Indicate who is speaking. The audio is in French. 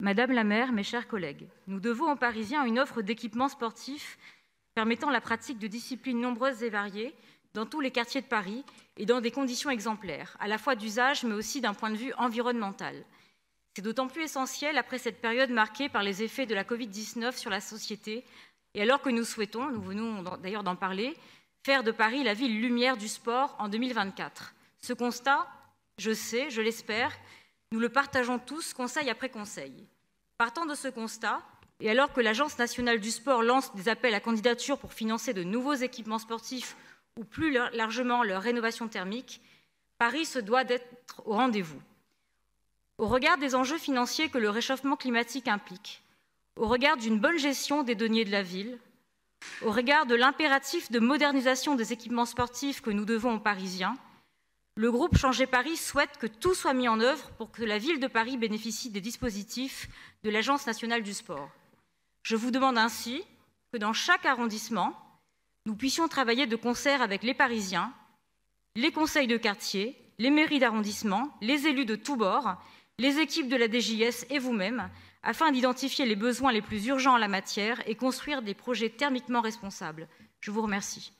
Speaker 1: Madame la maire, mes chers collègues, nous devons aux Parisiens une offre d'équipements sportifs permettant la pratique de disciplines nombreuses et variées dans tous les quartiers de Paris et dans des conditions exemplaires, à la fois d'usage mais aussi d'un point de vue environnemental. C'est d'autant plus essentiel après cette période marquée par les effets de la Covid-19 sur la société et alors que nous souhaitons, nous venons d'ailleurs d'en parler, faire de Paris la ville lumière du sport en 2024. Ce constat, je sais, je l'espère, nous le partageons tous, conseil après conseil. Partant de ce constat, et alors que l'Agence nationale du sport lance des appels à candidature pour financer de nouveaux équipements sportifs ou plus largement leur rénovation thermique, Paris se doit d'être au rendez-vous. Au regard des enjeux financiers que le réchauffement climatique implique, au regard d'une bonne gestion des deniers de la ville, au regard de l'impératif de modernisation des équipements sportifs que nous devons aux Parisiens, le groupe Changer Paris souhaite que tout soit mis en œuvre pour que la ville de Paris bénéficie des dispositifs de l'Agence nationale du sport. Je vous demande ainsi que dans chaque arrondissement, nous puissions travailler de concert avec les Parisiens, les conseils de quartier, les mairies d'arrondissement, les élus de tous bords, les équipes de la DJS et vous-même, afin d'identifier les besoins les plus urgents en la matière et construire des projets thermiquement responsables. Je vous remercie.